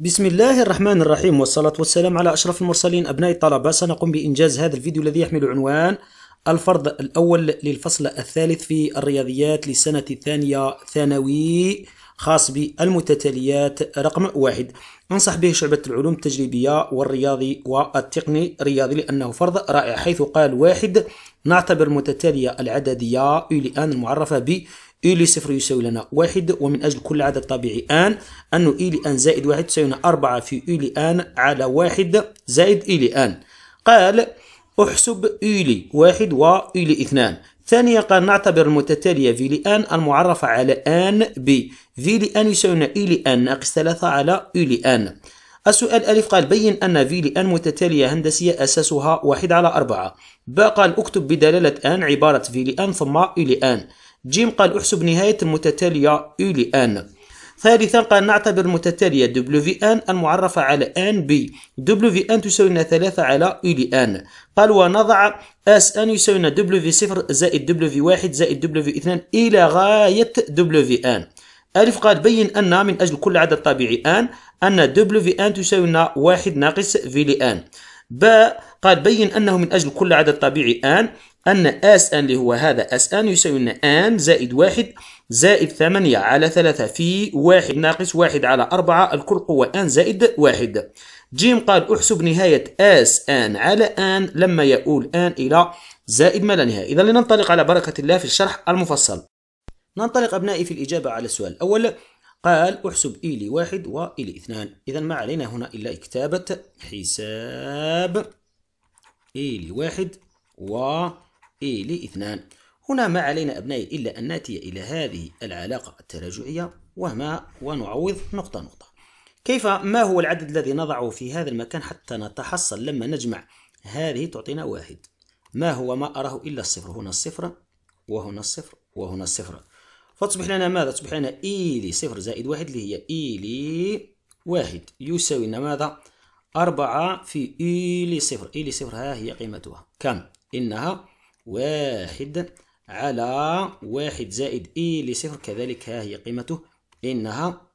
بسم الله الرحمن الرحيم والصلاة والسلام على أشرف المرسلين أبناء الطلبة سنقوم بإنجاز هذا الفيديو الذي يحمل عنوان الفرض الأول للفصل الثالث في الرياضيات لسنة الثانية ثانوي خاص بالمتتاليات رقم واحد أنصح به شعبة العلوم التجريبية والرياضي والتقني الرياضي لأنه فرض رائع حيث قال واحد نعتبر المتتالية العددية إلى الآن المعرفة ب إي صفر يساوي لنا واحد ومن أجل كل عدد طبيعي آن أنه إي آن زائد واحد تساوي لنا أربعة في إي آن على واحد زائد إي آن قال احسب إي لي واحد وإي لي اثنان ثانيا قال نعتبر المتتالية في آن المعرفة على آن ب في آن يساوي لنا إي آن ناقص ثلاثة على إي آن السؤال ألف قال بين أن في آن متتالية هندسية أساسها واحد على أربعة باء قال اكتب بدلالة آن عبارة في آن ثم إلي آن جيم قال احسب نهاية المتتالية U لآن ثالثا قال نعتبر المتتالية WN المعرفة على NB WN تساوينا ثلاثة على U لآن قال ونضع S أن يساوينا W0 زائد W1 زائد W2 إلى غاية WN ألف قال بين أن من أجل كل عدد طبيعي آن أن WN تساوينا واحد ناقص V لآن باء قال بين أنه من أجل كل عدد طبيعي آن أن اس ان اللي هو هذا اس ان يساوي لنا ان زائد واحد زائد ثمانية على ثلاثة في واحد ناقص واحد على أربعة الكل قوة ان زائد واحد جيم قال احسب نهاية اس ان على ان لما يؤول ان إلى زائد ما لا نهاية إذا لننطلق على بركة الله في الشرح المفصل ننطلق أبنائي في الإجابة على السؤال الأول قال احسب اي واحد واي اثنان إذا ما علينا هنا إلا كتابة حساب اي واحد و إي لاثنان هنا ما علينا أبنائي إلا أن نأتي إلى هذه العلاقة التراجعية وما ونعوض نقطة نقطة كيف ما هو العدد الذي نضعه في هذا المكان حتى نتحصل لما نجمع هذه تعطينا واحد ما هو ما أراه إلا الصفر هنا الصفر وهنا الصفر وهنا الصفر فتصبح لنا ماذا تصبح لنا إي لي صفر زائد واحد اللي هي إي لي واحد يساوي لنا ماذا أربعة في إي لي صفر إي لي صفر ها هي قيمتها كم إنها واحد على واحد زائد إي لصفر كذلك ها هي قيمته إنها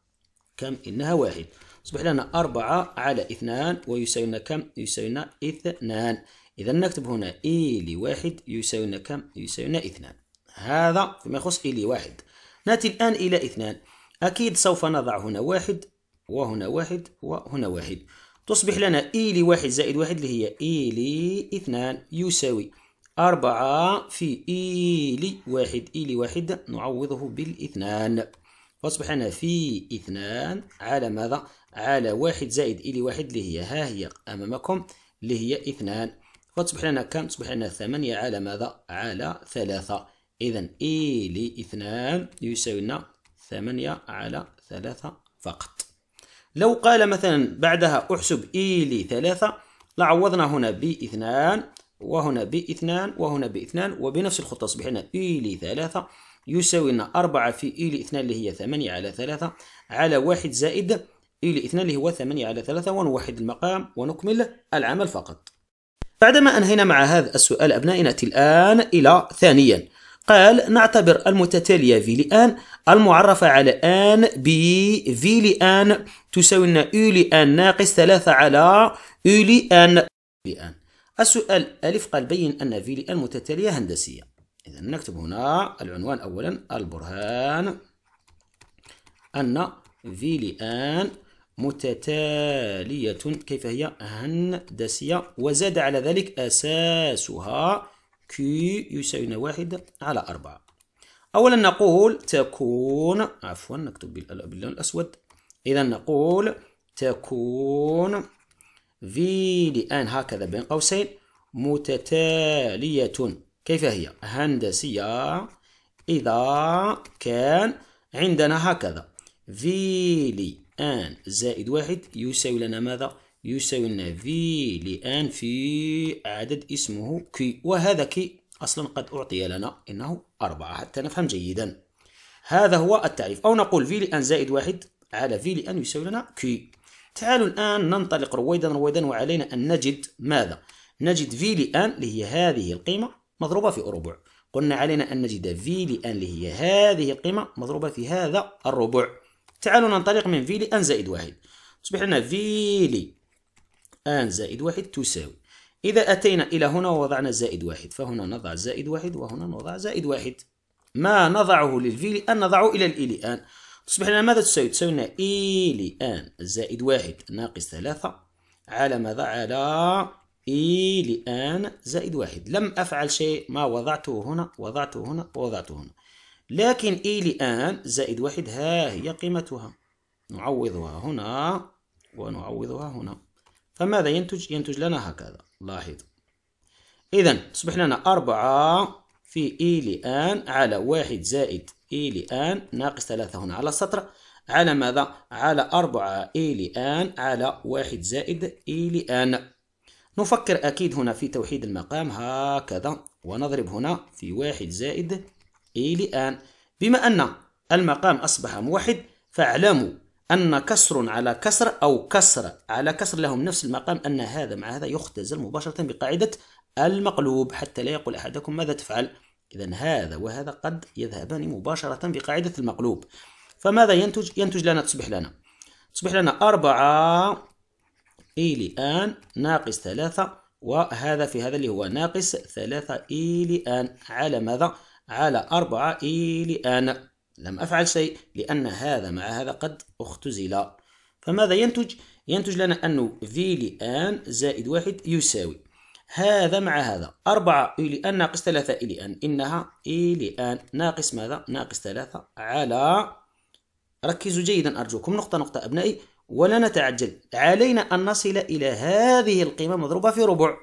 كم إنها واحد أصبح لنا أربعة على اثنان ويساوينا كم يساوينا اثنان إذا نكتب هنا إي لواحد يساوينا كم يساوينا اثنان هذا فيما يخص إي لواحد نأتي الآن إلى اثنان أكيد سوف نضع هنا واحد وهنا واحد وهنا واحد تصبح لنا إي لواحد زائد واحد اللي هي إي لاثنان يساوي أربعة في إيلي واحد إيلي واحد نعوضه بالاثنان فأصبحنا في اثنان على ماذا؟ على واحد زائد إيلي واحد اللي هي ها هي أمامكم اللي هي اثنان فتصبح لنا كم؟ تصبح لنا ثمانية على ماذا؟ على ثلاثة إذا إيلي اثنان يساوي لنا ثمانية على ثلاثة فقط لو قال مثلا بعدها أحسب إيلي ثلاثة لعوضنا هنا باثنان وهنا ب2 وهنا ب2 وبنفس الخطة أصبح لنا إي لي 3 يساوي لنا 4 في إي لي 2 اللي هي 8 على 3 على 1 زائد إي لي 2 اللي هو 8 على 3 ونوحد المقام ونكمل العمل فقط. بعدما أنهينا مع هذا السؤال أبنائي نأتي الآن إلى ثانيا. قال نعتبر المتتالية في آن المعرفة على آن ب في آن تساوي لنا إي آن ناقص 3 على إي آن السؤال ألف قال بين أن في لأن متتالية هندسية إذا نكتب هنا العنوان أولا البرهان أن في لأن متتالية كيف هي هندسية وزاد على ذلك أساسها Q يساوي واحد على أربعة أولا نقول تكون عفوا نكتب باللون الأسود إذا نقول تكون في لأن هكذا بين قوسين متتالية كيف هي هندسية إذا كان عندنا هكذا في لأن زائد واحد يساوي لنا ماذا؟ يساوي لنا في لأن في عدد اسمه كي وهذا كي أصلا قد أعطي لنا إنه أربعة حتى نفهم جيدا هذا هو التعريف أو نقول في لأن زائد واحد على في لأن يساوي لنا كي تعالوا الآن ننطلق رويدا رويدا وعلينا أن نجد ماذا؟ نجد في لآن اللي هي هذه القيمة مضروبة في ربع قلنا علينا أن نجد في لآن اللي هي هذه القيمة مضروبة في هذا الربع تعالوا ننطلق من في لآن زائد واحد تصبح لنا في لآن آن زائد واحد تساوي إذا أتينا إلى هنا ووضعنا زائد واحد فهنا نضع زائد واحد وهنا نضع زائد واحد ما نضعه للفيلي أن نضعه إلى الإلي e آن تصبح لنا ماذا تساوي؟ تساوي لنا إي ان زائد واحد ناقص ثلاثة على ماذا؟ على إي ان زائد واحد لم أفعل شيء ما وضعته هنا وضعته هنا وضعته هنا لكن إي ان زائد واحد ها هي قيمتها نعوضها هنا ونعوضها هنا فماذا ينتج؟ ينتج لنا هكذا لاحظ إذا تصبح لنا أربعة في إي e لآن على واحد زائد إي e لآن ناقص ثلاثة هنا على السطر على ماذا؟ على أربعة إي e لآن على واحد زائد إي لآن نفكر أكيد هنا في توحيد المقام هكذا ونضرب هنا في واحد زائد إي لآن بما أن المقام أصبح موحد فاعلموا أن كسر على كسر أو كسر على كسر لهم نفس المقام أن هذا مع هذا يختزل مباشرة بقاعدة المقلوب حتى لا يقول أحدكم ماذا تفعل إذا هذا وهذا قد يذهبان مباشرة بقاعدة المقلوب فماذا ينتج ينتج لنا تصبح لنا تصبح لنا أربعة لآن ناقص ثلاثة وهذا في هذا اللي هو ناقص ثلاثة لآن على ماذا على أربعة لآن لم أفعل شيء لأن هذا مع هذا قد اختزل فماذا ينتج؟ ينتج لنا أنه فيلي آن زائد واحد يساوي هذا مع هذا أربعة إلى أن ناقص ثلاثة إلى أن إنها إلى أن ناقص ماذا ناقص ثلاثة على ركزوا جيدا أرجوكم نقطة نقطة أبنائي ولا نتعجل علينا أن نصل إلى هذه القيمة مضروبة في ربع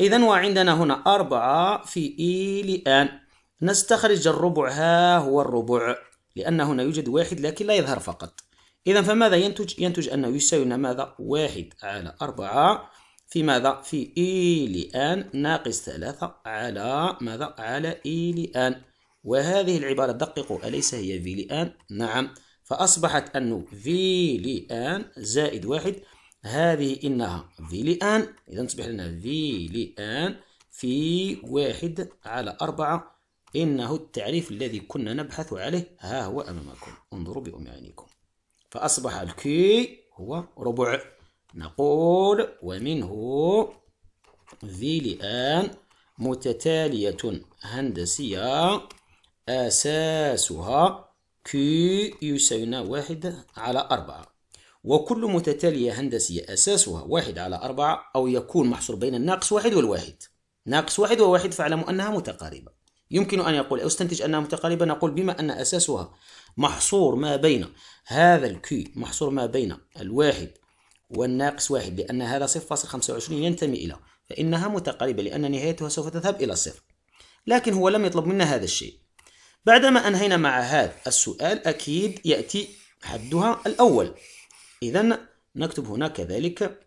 إذا وعندنا هنا أربعة في إلى أن نستخرج الربع ها هو الربع لأن هنا يوجد واحد لكن لا يظهر فقط إذا فماذا ينتج؟ ينتج أنه يساوي ماذا؟ واحد على أربعة في ماذا في إي لآن ناقص ثلاثة على ماذا على إي لآن وهذه العبارة دققوا أليس هي في لآن نعم فأصبحت أنه في لآن زائد واحد هذه إنها في لآن إذا تصبح لنا في لآن في واحد على أربعة إنه التعريف الذي كنا نبحث عليه ها هو أمامكم انظروا بأم عينيكم فأصبح الكي هو ربع نقول ومنه ذي لآن متتالية هندسية أساسها Q يساوينا واحد على أربعة وكل متتالية هندسية أساسها واحد على أربعة أو يكون محصور بين الناقص واحد والواحد ناقص واحد وواحد فاعلموا أنها متقاربة يمكن أن يقول أو استنتج أنها متقاربة نقول بما أن أساسها محصور ما بين هذا الكي محصور ما بين الواحد والناقص واحد لأن هذا 0.25 ينتمي إلى فإنها متقاربة لأن نهايتها سوف تذهب إلى الصفر لكن هو لم يطلب منا هذا الشيء بعدما أنهينا مع هذا السؤال أكيد يأتي حدها الأول إذا نكتب هنا كذلك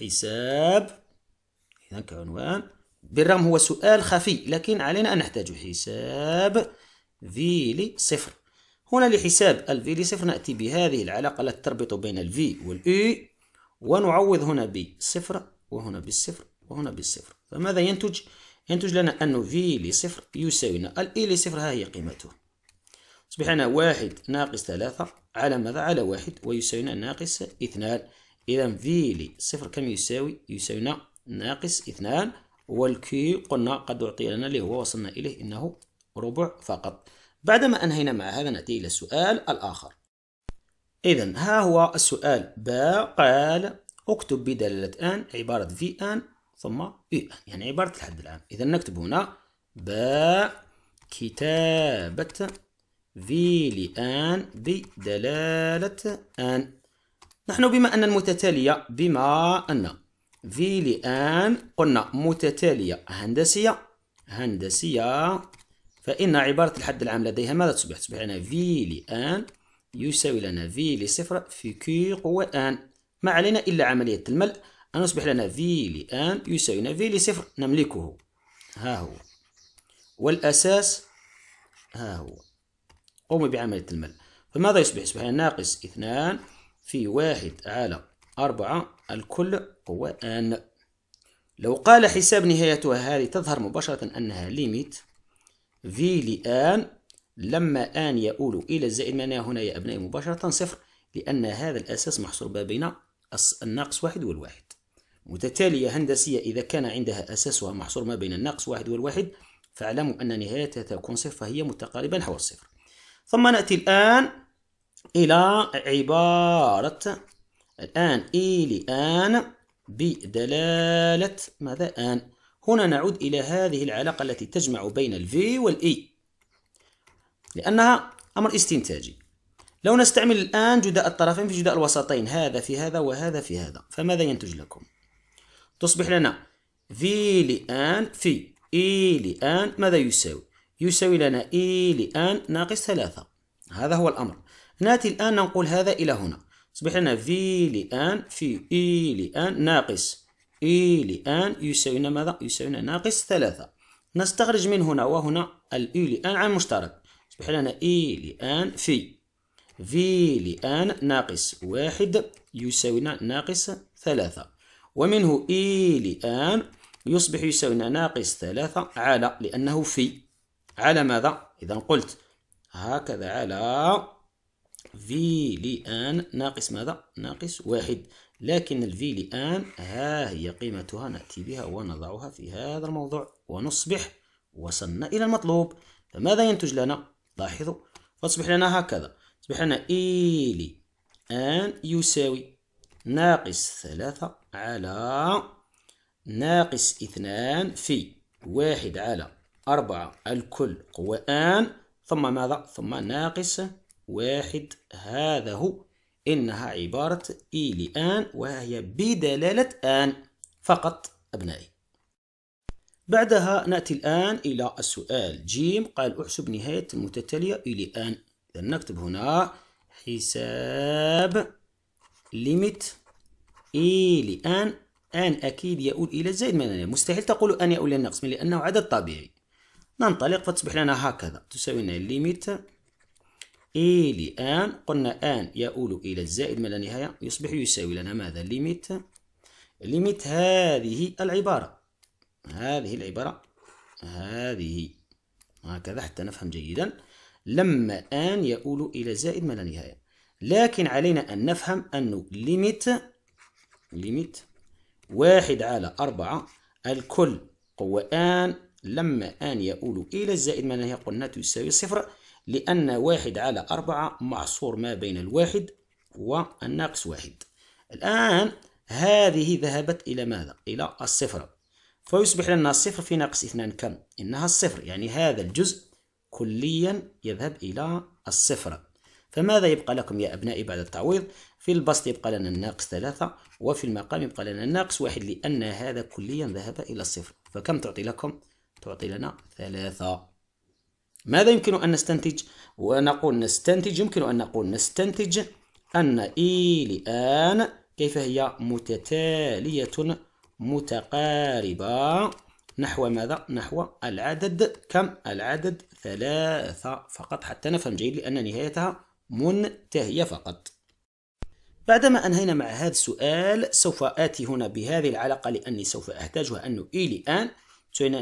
حساب إذا كعنوان بالرغم هو سؤال خفي لكن علينا أن نحتاج حساب في لصفر هنا لحساب ال في لصفر نأتي بهذه العلاقة التي تربط بين ال في وال اي ونعوض هنا بصفر وهنا بالصفر وهنا بالصفر فماذا ينتج؟ ينتج لنا أن في لصفر يساوينا ال إي لصفر ها هي قيمته أصبحنا واحد ناقص ثلاثة على ماذا؟ على واحد ويساوينا ناقص اثنان إذا في لصفر كم يساوي؟ يساوينا ناقص اثنان والكي قلنا قد أعطي لنا اللي هو وصلنا إليه إنه ربع فقط بعدما أنهينا مع هذا نأتي إلى السؤال الآخر إذا ها هو السؤال باء قال اكتب بدلالة أن عبارة في أن ثم إي أن يعني عبارة الحد العام إذا نكتب هنا باء كتابة في لآن بدلالة أن نحن بما أن المتتالية بما أن في لآن قلنا متتالية هندسية هندسية فإن عبارة الحد العام لديها ماذا تصبح؟ تصبح لنا في لآن يساوي لنا في لصفر في كي قوة آن ما علينا إلا عملية الملء أن يصبح لنا في لآن يساوي لنا في لصفر نملكه ها هو والأساس ها هو قوموا بعملية الملء فماذا يصبح؟ يصبح لنا ناقص اثنان في واحد على أربعة الكل قوة آن لو قال حساب نهايتها هذه تظهر مباشرة أنها ليميت في لآن لما آن يؤول إلى الزائد معناها هنا يا أبنائي مباشرة صفر لأن هذا الأساس محصور ما بين الناقص واحد والواحد متتالية هندسية إذا كان عندها أساسها محصور ما بين الناقص واحد والواحد فاعلموا أن نهايتها تكون صفر فهي متقاربة نحو الصفر ثم نأتي الآن إلى عبارة الآن اي لان بدلالة ماذا آن هنا نعود إلى هذه العلاقة التي تجمع بين الـ V والـ E لأنها أمر استنتاجي لو نستعمل الآن جداء الطرفين في جداء الوسطين هذا في هذا وهذا في هذا فماذا ينتج لكم؟ تصبح لنا V لآن في E لآن ماذا يساوي؟ يساوي لنا E لآن ناقص ثلاثة هذا هو الأمر نأتي الآن ننقل هذا إلى هنا تصبح لنا V لآن في E لآن ناقص اي لان يساوينا ماذا؟ يساوينا ناقص ثلاثة نستخرج من هنا وهنا الإي لآن عن مشترك يصبح لنا إي لآن في في لآن ناقص واحد يساوينا ناقص ثلاثة ومنه إي لآن يصبح يساوينا ناقص ثلاثة على لأنه في على ماذا؟ إذا قلت هكذا على في لآن ناقص ماذا؟ ناقص واحد لكن الفي الآن ها هي قيمتها نأتي بها ونضعها في هذا الموضوع ونصبح وصلنا إلى المطلوب فماذا ينتج لنا؟ لاحظوا فتصبح لنا هكذا تصبح لنا إيلي آن يساوي ناقص ثلاثة على ناقص اثنان في واحد على أربعة الكل قوى آن ثم ماذا؟ ثم ناقص واحد هذا هو إنها عبارة إي لآن وهي بدلالة آن فقط أبنائي بعدها نأتي الآن إلى السؤال جيم قال أحسب نهاية المتتالية إي لآن إذن نكتب هنا حساب ليميت إي لآن آن أكيد يؤول إلى زائد من آن مستحيل تقول آن يؤول إلى النقص لأنه عدد طبيعي ننطلق فتصبح لنا هكذا تساوي لنا ليميت إلى إيه، آن قلنا آن يؤول إلى الزائد ما لا نهاية يصبح يساوي لنا ماذا ليميت ليميت هذه العبارة هذه العبارة هذه هكذا حتى نفهم جيدا لما آن يؤول إلى زائد ما لا نهاية لكن علينا أن نفهم أنه ليميت ليميت واحد على أربعة الكل قوة آن لما آن يؤول إلى الزائد ما لا نهاية قلنا تساوي صفر لأن واحد على أربعة معصور ما بين الواحد والناقص واحد الآن هذه ذهبت إلى ماذا؟ إلى الصفر فيصبح لنا الصفر في ناقص اثنان كم؟ إنها الصفر يعني هذا الجزء كليا يذهب إلى الصفر فماذا يبقى لكم يا أبنائي بعد التعويض؟ في البسط يبقى لنا الناقص ثلاثة وفي المقام يبقى لنا الناقص واحد لأن هذا كليا ذهب إلى الصفر فكم تعطي لكم؟ تعطي لنا ثلاثة ماذا يمكن أن نستنتج؟ ونقول نستنتج يمكن أن نقول نستنتج أن إي لآن كيف هي متتالية متقاربة نحو ماذا؟ نحو العدد كم؟ العدد ثلاثة فقط حتى نفهم جيد لأن نهايتها منتهية فقط بعدما أنهينا مع هذا السؤال سوف آتي هنا بهذه العلاقة لأني سوف أحتاجها أنه إي لآن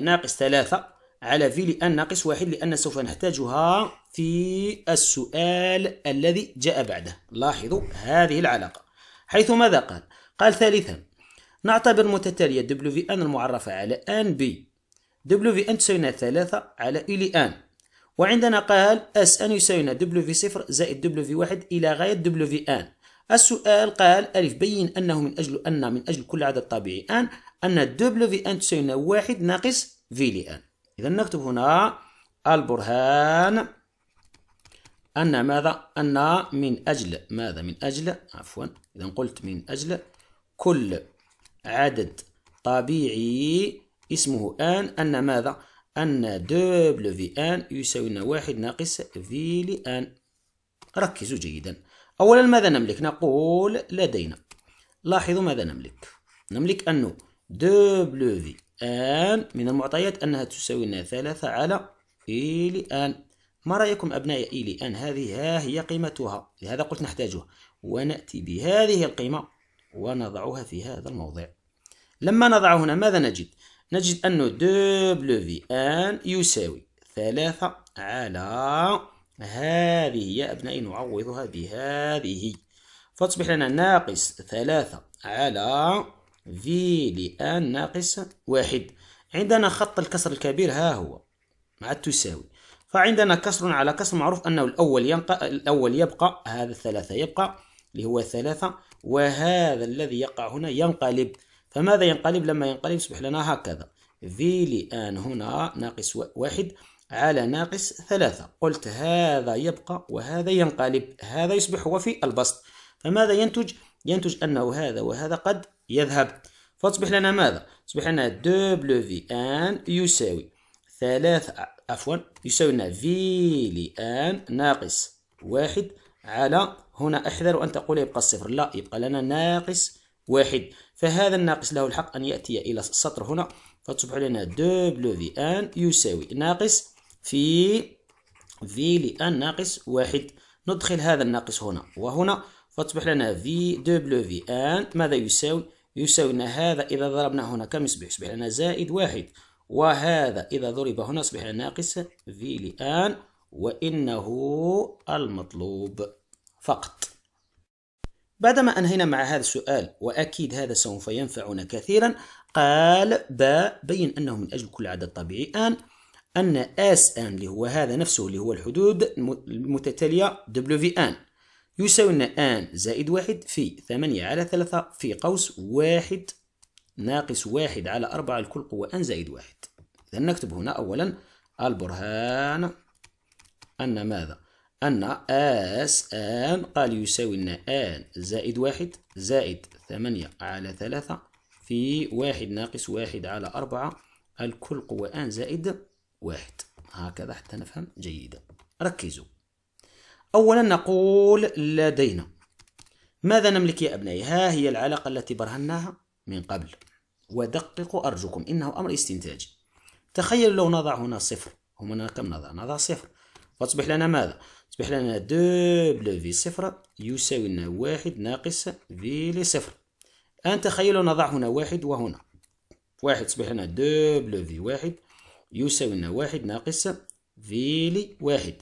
ناقص ثلاثة على في لأن ناقص واحد لأن سوف نحتاجها في السؤال الذي جاء بعده لاحظوا هذه العلاقة حيث ماذا قال؟ قال ثالثا نعتبر متتالية WN المعرفة على في WN تساوينا ثلاثة على إلى e N وعندنا قال اس ان يساوينا w صفر زائد w واحد إلى غاية ان السؤال قال ألف بين أنه من أجل أن من أجل كل عدد طبيعي N أن أن تساوينا واحد ناقص V لأن إذا نكتب هنا البرهان أن ماذا أن من أجل ماذا من أجل عفوا إذا قلت من أجل كل عدد طبيعي اسمه ان أن ماذا أن دوبل في ان يساوي لنا واحد ناقص في لان ركزوا جيدا أولا ماذا نملك نقول لدينا لاحظوا ماذا نملك نملك أنه في آن من المعطيات أنها تساوي لنا ثلاثة على إيلي آن ما رأيكم ابنائي إيلي آن هذه ها هي قيمتها لهذا قلت نحتاجها ونأتي بهذه القيمة ونضعها في هذا الموضع لما نضع هنا ماذا نجد؟ نجد أن دبليو آن يساوي ثلاثة على هذه يا أبنائي نعوضها بهذه فتصبح لنا ناقص ثلاثة على في لآن ناقص واحد عندنا خط الكسر الكبير ها هو مع التساوي فعندنا كسر على كسر معروف أنه الأول يبقى, الأول يبقى هذا الثلاثة يبقى اللي هو ثلاثة وهذا الذي يقع هنا ينقلب فماذا ينقلب لما ينقلب يصبح لنا هكذا في لآن هنا ناقص واحد على ناقص ثلاثة قلت هذا يبقى وهذا ينقلب هذا يصبح هو في البسط فماذا ينتج؟ ينتج أنه هذا وهذا قد يذهب فتصبح لنا ماذا؟ تصبح لنا دو في ان يساوي ثلاث عفوا يساوي لنا في لان ناقص واحد على هنا احذر أن تقول يبقى الصفر لا يبقى لنا ناقص واحد فهذا الناقص له الحق أن يأتي إلى السطر هنا فتصبح لنا دو في ان يساوي ناقص في في لان ناقص واحد ندخل هذا الناقص هنا وهنا فتصبح لنا في دو في ان ماذا يساوي يساوي أن هذا إذا ضربنا هنا كم يصبح؟ يصبح لنا زائد واحد وهذا إذا ضرب هنا يصبح لنا ناقص في لآن وإنه المطلوب فقط بعدما أنهينا مع هذا السؤال وأكيد هذا سوف ينفعنا كثيرا قال با بين أنه من أجل كل عدد طبيعي آن أن اس آن اللي هو هذا نفسه اللي هو الحدود المتتالية في آن يساوي لنا ان زائد واحد في ثمانية على ثلاثة في قوس واحد ناقص واحد على أربعة الكل قوة ان زائد واحد إذا نكتب هنا أولا البرهان أن ماذا؟ أن آس آن قال يساوي لنا آن زائد واحد زائد ثمانية على ثلاثة في واحد ناقص واحد على أربعة الكل قوة آن زائد واحد هكذا حتى نفهم جيدا ركزوا أولا نقول لدينا ماذا نملك يا أبنائي ها هي العلاقة التي برهناها من قبل ودققوا أرجوكم إنه أمر استنتاجي تخيلوا لو نضع هنا صفر هنا كم نضع نضع صفر فتصبح لنا ماذا تصبح لنا دو بلو في صفر يساوي لنا واحد ناقص في لصفر الآن تخيلوا نضع هنا واحد وهنا واحد تصبح لنا دو بلو في واحد يساوي لنا واحد ناقص في لي واحد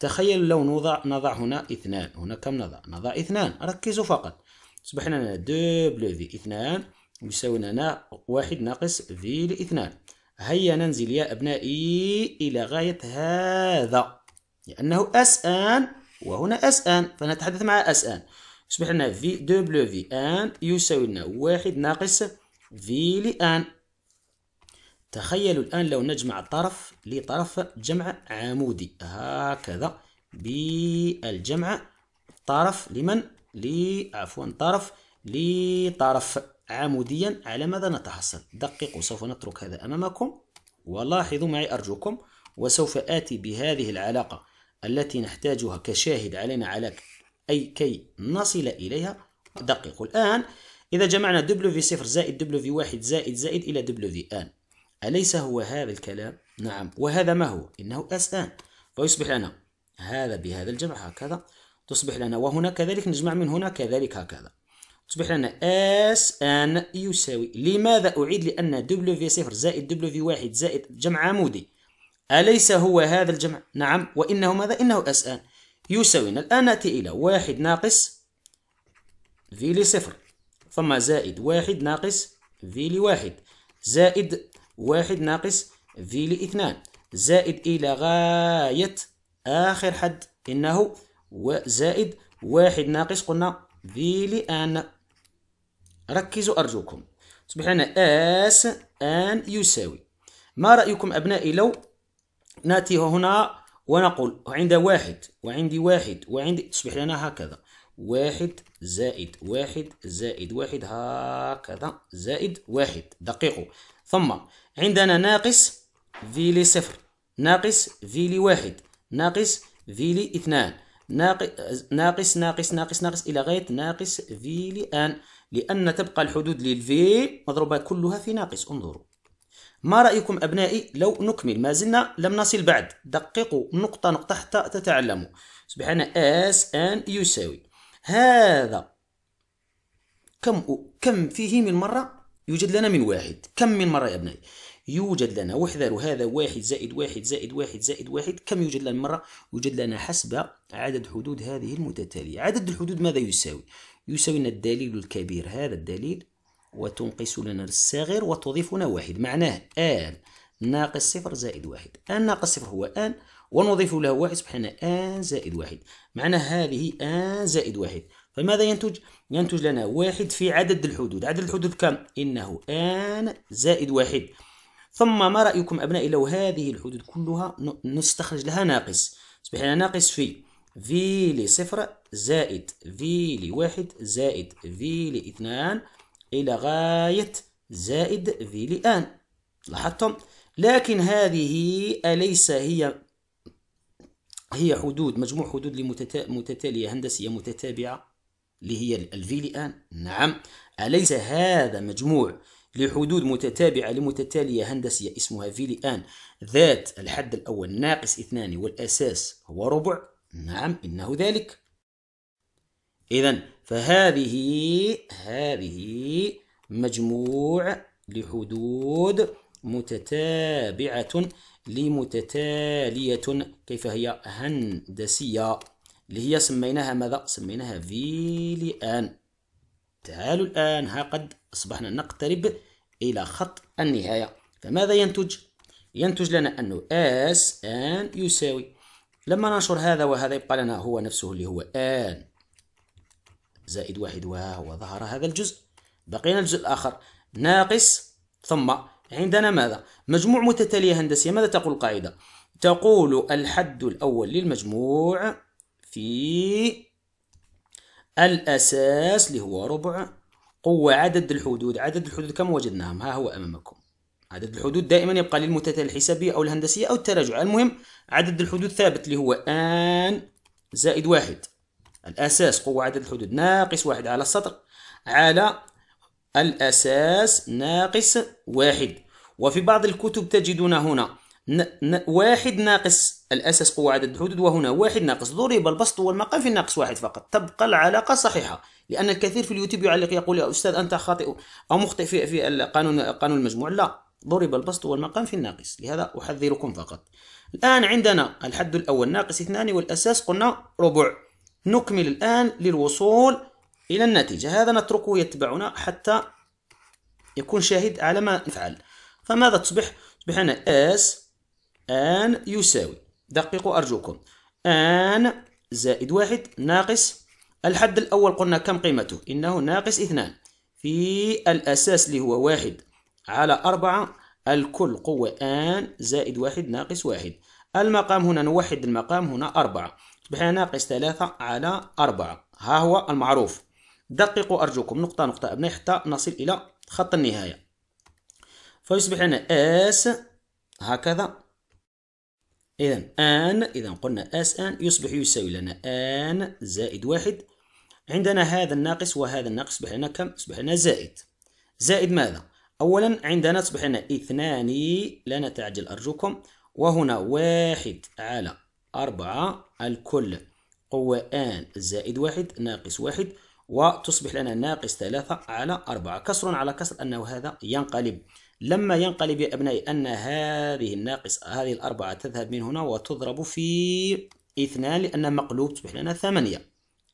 تخيل لو نوضع نضع هنا اثنان هنا كم نضع نضع اثنان ركزوا فقط أصبح لنا دو بلو في اثنان يساوي لنا واحد ناقص في لاثنان هيا ننزل يا أبنائي إلى غاية هذا لأنه اس ان وهنا اس ان فنتحدث مع ان يصبح لنا في دو بلو في آن يساوي لنا واحد ناقص في لآن تخيلوا الآن لو نجمع طرف لطرف جمع عمودي هكذا بالجمع طرف لمن لي عفوا طرف لطرف عموديا على ماذا نتحصل دققوا سوف نترك هذا أمامكم ولاحظوا معي أرجوكم وسوف آتي بهذه العلاقة التي نحتاجها كشاهد علينا على أي كي نصل إليها دققوا الآن إذا جمعنا W0 زائد W1 زائد زائد إلى WN أليس هو هذا الكلام؟ نعم وهذا ما هو؟ إنه أسان فيصبح لنا هذا بهذا الجمع هكذا تصبح لنا وهنا كذلك نجمع من هنا كذلك هكذا تصبح لنا اس ان يساوي لماذا أعيد لأن دبليو صفر زائد دبليو واحد زائد جمع عمودي أليس هو هذا الجمع؟ نعم وإنه ماذا؟ إنه اس ان يساوي الآن نأتي إلى واحد ناقص في لصفر ثم زائد واحد ناقص في لواحد زائد واحد ناقص في لاثنان زائد إلى e غاية آخر حد إنه زائد واحد ناقص قلنا في لآن ركزوا أرجوكم تصبح لنا آس آن يساوي ما رأيكم أبنائي لو نأتي هنا ونقول عند واحد وعندي واحد وعندي تصبح لنا هكذا واحد زائد واحد زائد واحد هكذا زائد واحد دقيقوا ثم عندنا ناقص لي صفر ناقص لي واحد ناقص لي اثنان ناقص ناقص ناقص ناقص إلى غاية ناقص لي آن لأن تبقى الحدود للفي مضروبة كلها في ناقص انظروا ما رأيكم أبنائي لو نكمل ما زلنا لم نصل بعد دققوا نقطة نقطة حتى تتعلموا سبحان اس ان يساوي هذا كم كم فيه من مرة يوجد لنا من واحد كم من مرة يا أبنائي يوجد لنا واحذروا هذا واحد زائد واحد زائد واحد زائد واحد كم يوجد لنا مرة يوجد لنا حسب عدد حدود هذه المتتالية عدد الحدود ماذا يساوي يساوي لنا الدليل الكبير هذا الدليل وتنقص لنا الصغير وتضيف لنا واحد معناه آن ناقص صفر زائد واحد آن ناقص صفر هو آن ونضيف له واحد سبحان آن زائد واحد معناه هذه آن زائد واحد فماذا ينتج؟ ينتج لنا واحد في عدد الحدود عدد الحدود كم؟ إنه آن زائد واحد ثم ما رأيكم أبنائي لو هذه الحدود كلها نستخرج لها ناقص أصبح لنا يعني ناقص في في لصفر زائد في لواحد زائد في لاثنان إلى غاية زائد في لآن لاحظتم لكن هذه أليس هي هي حدود مجموع حدود متتالية هندسية متتابعة اللي هي الفي لآن نعم أليس هذا مجموع لحدود متتابعة لمتتالية هندسية اسمها آن ذات الحد الأول ناقص اثنان والأساس هو ربع نعم إنه ذلك إذا فهذه هذه مجموع لحدود متتابعة لمتتالية كيف هي هندسية اللي هي سميناها ماذا؟ سميناها آن تعالوا الآن ها قد أصبحنا نقترب إلى خط النهاية فماذا ينتج؟ ينتج لنا أنه S N يساوي لما ننشر هذا وهذا يبقى لنا هو نفسه اللي هو N زائد واحد وهو ظهر هذا الجزء بقينا الجزء الآخر ناقص ثم عندنا ماذا؟ مجموع متتالية هندسية ماذا تقول القاعدة؟ تقول الحد الأول للمجموع في الأساس اللي هو ربع هو عدد الحدود عدد الحدود كم وجدناهم ها هو أمامكم عدد الحدود دائما يبقى للمتتالي الحسابية أو الهندسية أو التراجع المهم عدد الحدود ثابت اللي هو آن زائد واحد الأساس قوة عدد الحدود ناقص واحد على السطر على الأساس ناقص واحد وفي بعض الكتب تجدون هنا واحد ناقص الأساس قوة عدد الحدود وهنا واحد ناقص ضرب البسط والمقام في ناقص واحد فقط تبقى العلاقة صحيحة لأن الكثير في اليوتيوب يعلق يقول يا أستاذ أنت خاطئ أو مخطئ في في القانون قانون المجموع لا ضرب البسط والمقام في الناقص لهذا أحذركم فقط الآن عندنا الحد الأول ناقص اثنان والأساس قلنا ربع نكمل الآن للوصول إلى النتيجة هذا نتركه يتبعنا حتى يكون شاهد على ما نفعل فماذا تصبح؟ تصبح أنا اس آن يساوي دققوا أرجوكم آن زائد واحد ناقص الحد الأول قلنا كم قيمته إنه ناقص اثنان في الأساس اللي هو واحد على أربعة الكل قوة آن زائد واحد ناقص واحد المقام هنا نوحد المقام هنا أربعة تصبح ناقص ثلاثة على أربعة ها هو المعروف دققوا أرجوكم نقطة نقطة أبنائي حتى نصل إلى خط النهاية فيصبح لنا اس هكذا إذا آن إذا قلنا أس آن يصبح يساوي لنا آن زائد واحد عندنا هذا الناقص وهذا الناقص يصبح لنا كم؟ يصبح لنا زائد زائد ماذا؟ أولا عندنا تصبح لنا اثنان لا نتعجل أرجوكم وهنا واحد على أربعة الكل قوة آن زائد واحد ناقص واحد وتصبح لنا ناقص ثلاثة على أربعة كسر على كسر أنه هذا ينقلب لما ينقلب يا أبنائي أن هذه الناقص هذه الأربعة تذهب من هنا وتضرب في اثنان لأن مقلوب تصبح لنا ثمانية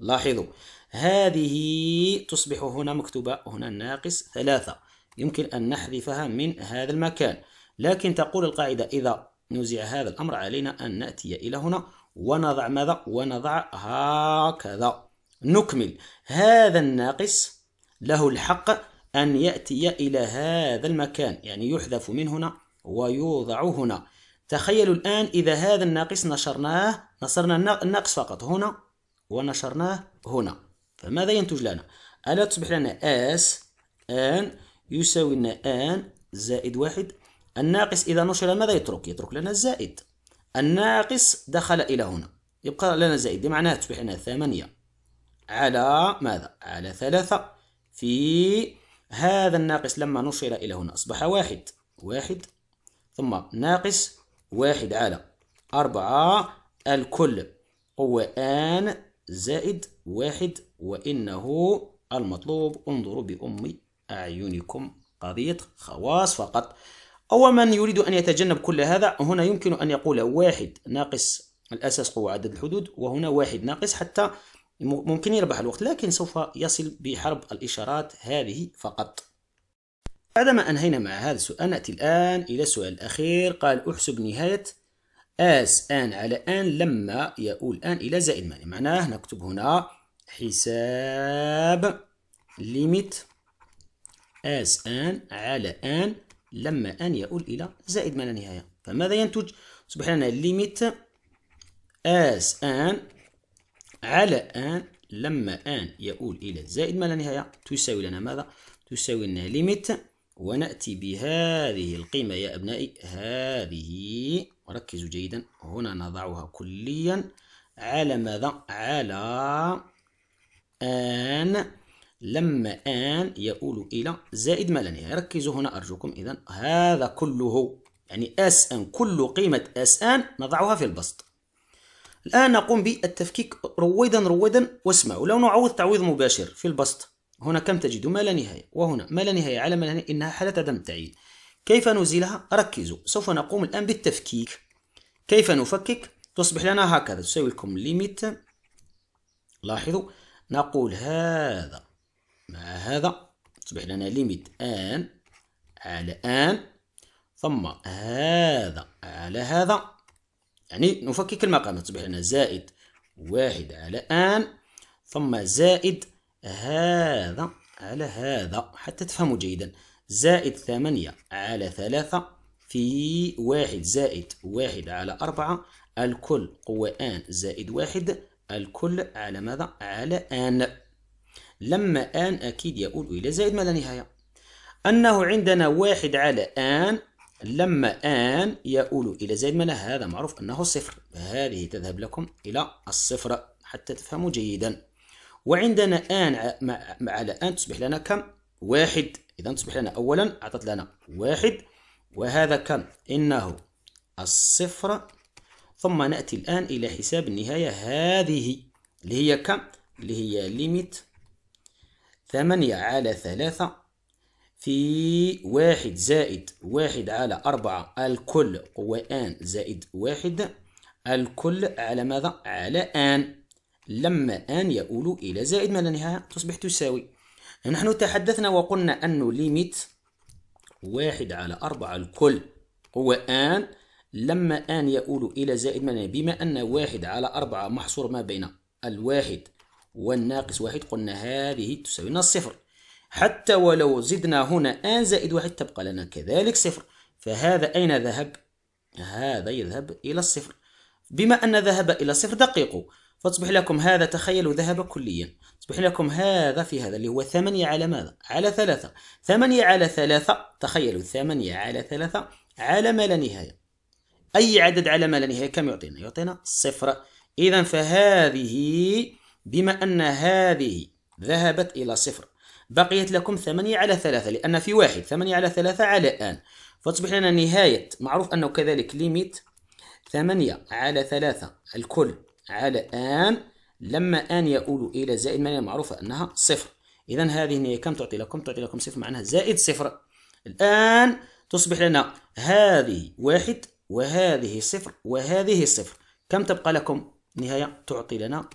لاحظوا هذه تصبح هنا مكتوبة هنا ناقص ثلاثة يمكن أن نحذفها من هذا المكان لكن تقول القاعدة إذا نزع هذا الأمر علينا أن نأتي إلى هنا ونضع ماذا ونضع هكذا نكمل هذا الناقص له الحق أن يأتي إلى هذا المكان يعني يحذف من هنا ويوضع هنا تخيلوا الآن إذا هذا الناقص نشرناه نصرنا الناقص فقط هنا ونشرناه هنا فماذا ينتج لنا؟ ألا تصبح لنا آس آن يساوي لنا آن زائد واحد الناقص إذا نشر ماذا يترك؟ يترك لنا الزائد الناقص دخل إلى هنا يبقى لنا زائد معناها تصبح لنا ثمانية على ماذا؟ على ثلاثة في هذا الناقص لما نشر إلى هنا أصبح واحد واحد ثم ناقص واحد على أربعة الكل هو آن زائد واحد وإنه المطلوب انظروا بأم أعينكم قضية خواص فقط أو من يريد أن يتجنب كل هذا هنا يمكن أن يقول واحد ناقص الأساس قوة عدد الحدود وهنا واحد ناقص حتى ممكن يربح الوقت لكن سوف يصل بحرب الإشارات هذه فقط بعدما أنهينا مع هذا السؤال نأتي الآن إلى السؤال الأخير قال أحسب نهاية آس آن على آن لما يؤول آن إلى زائد مانع معناه نكتب هنا حساب ليميت آس آن على آن لما آن يؤول إلى زائد مانع نهاية فماذا ينتج؟ سبحان الله ليميت آس آن على ان لما ان يؤول الى زائد ما لا نهايه تساوي لنا ماذا تساوي لنا ليميت وناتي بهذه القيمه يا ابنائي هذه ركزوا جيدا هنا نضعها كليا على ماذا على ان لما ان يؤول الى زائد ما لا نهايه ركزوا هنا ارجوكم اذا هذا كله يعني اس ان كل قيمه اس ان نضعها في البسط الآن نقوم بالتفكيك رويدا رويدا واسمعوا لو نعوض تعويض مباشر في البسط هنا كم تجد ما لا نهاية وهنا ما لا نهاية على ما لا نهاية إنها حالة عدم التعيين كيف نزيلها ركزوا سوف نقوم الآن بالتفكيك كيف نفكك تصبح لنا هكذا تساوي لكم ليميت لاحظوا نقول هذا مع هذا تصبح لنا ليميت آن على آن ثم هذا على هذا يعني نفكك المقام تصبح لنا زائد واحد على آن ثم زائد هذا على هذا حتى تفهموا جيدا زائد ثمانية على ثلاثة في واحد زائد واحد على أربعة الكل قوة آن زائد واحد الكل على ماذا؟ على آن لما آن أكيد يؤول إلى زائد ما لا نهاية أنه عندنا واحد على آن لما آن يؤول إلى زائد ما لا هذا معروف أنه صفر هذه تذهب لكم إلى الصفر حتى تفهموا جيدا وعندنا آن مع على آن تصبح لنا كم واحد إذا تصبح لنا أولا أعطت لنا واحد وهذا كم إنه الصفر ثم نأتي الآن إلى حساب النهاية هذه اللي هي كم اللي هي ليميت ثمانية على ثلاثة في واحد زائد واحد على أربعة الكل هو آن زائد واحد الكل على ماذا؟ على آن لما آن يؤول إلى زائد ما لا نهاية تصبح تساوي نحن تحدثنا وقلنا أن ليميت واحد على أربعة الكل هو آن لما آن يؤول إلى زائد ما لا بما أن واحد على أربعة محصور ما بين الواحد والناقص واحد قلنا هذه تساوينا الصفر حتى ولو زدنا هنا آن زائد واحد تبقى لنا كذلك صفر فهذا أين ذهب؟ هذا يذهب إلى الصفر بما أن ذهب إلى الصفر دقيقوا فتصبح لكم هذا تخيلوا ذهب كليا تصبح لكم هذا في هذا اللي هو ثمانية على ماذا؟ على ثلاثة ثمانية على ثلاثة تخيلوا ثمانية على ثلاثة على ما لا نهاية أي عدد على ما لا نهاية كم يعطينا؟ يعطينا صفر إذا فهذه بما أن هذه ذهبت إلى صفر بقيت لكم ثمانية على ثلاثة لأن في واحد ثمانية على ثلاثة على آن فتصبح لنا نهاية معروف أنه كذلك ليميت ثمانية على ثلاثة الكل على آن لما آن يؤول إلى زائد مانية معروفة أنها صفر إذا هذه النهاية كم تعطي لكم؟ تعطي لكم صفر معناها زائد صفر الآن تصبح لنا هذه واحد وهذه صفر وهذه صفر كم تبقى لكم؟ نهاية تعطي لنا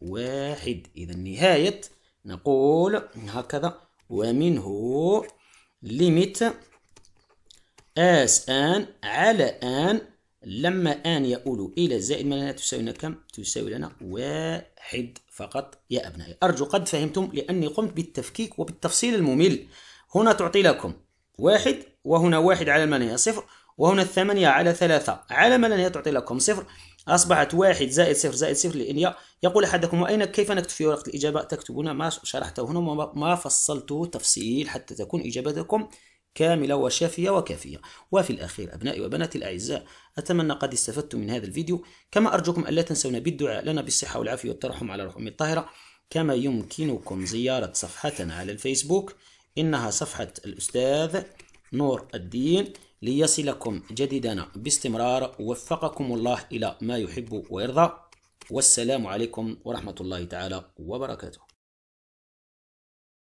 واحد إذا نهاية نقول هكذا ومنه ليميت اس ان على ان لما ان يؤول الى زائد ما لا تساوي لنا كم تساوي لنا واحد فقط يا ابنائي ارجو قد فهمتم لاني قمت بالتفكيك وبالتفصيل الممل هنا تعطي لكم واحد وهنا واحد على المنية صفر وهنا الثمانية على ثلاثة على ما لا تعطي لكم صفر أصبحت واحد زائد صفر زائد صفر لإن يقول أحدكم وأين كيف نكتب في ورقة الإجابة تكتبون ما شرحته هنا وما فصلته تفصيل حتى تكون إجابتكم كاملة وشافية وكافية وفي الأخير أبنائي وبناتي الأعزاء أتمنى قد استفدتم من هذا الفيديو كما أرجوكم ألا تنسونا بالدعاء لنا بالصحة والعافية والترحم على روح أمي الطاهرة كما يمكنكم زيارة صفحتنا على الفيسبوك إنها صفحة الأستاذ نور الدين ليصلكم جديدنا باستمرار وفقكم الله إلى ما يحب ويرضى والسلام عليكم ورحمة الله تعالى وبركاته